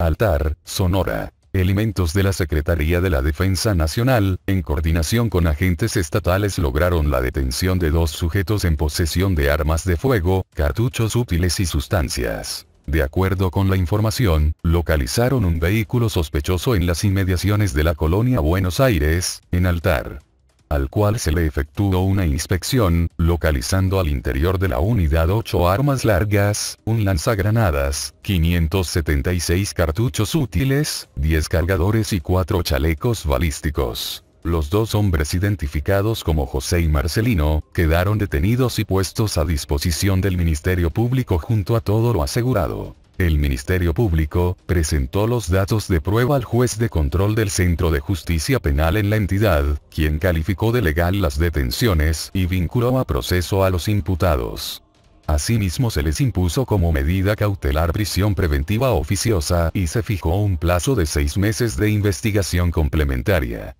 Altar, Sonora. Elementos de la Secretaría de la Defensa Nacional, en coordinación con agentes estatales lograron la detención de dos sujetos en posesión de armas de fuego, cartuchos útiles y sustancias. De acuerdo con la información, localizaron un vehículo sospechoso en las inmediaciones de la colonia Buenos Aires, en Altar al cual se le efectuó una inspección, localizando al interior de la unidad 8 armas largas, un lanzagranadas, 576 cartuchos útiles, 10 cargadores y 4 chalecos balísticos. Los dos hombres identificados como José y Marcelino, quedaron detenidos y puestos a disposición del Ministerio Público junto a todo lo asegurado el Ministerio Público, presentó los datos de prueba al juez de control del Centro de Justicia Penal en la entidad, quien calificó de legal las detenciones y vinculó a proceso a los imputados. Asimismo se les impuso como medida cautelar prisión preventiva oficiosa y se fijó un plazo de seis meses de investigación complementaria.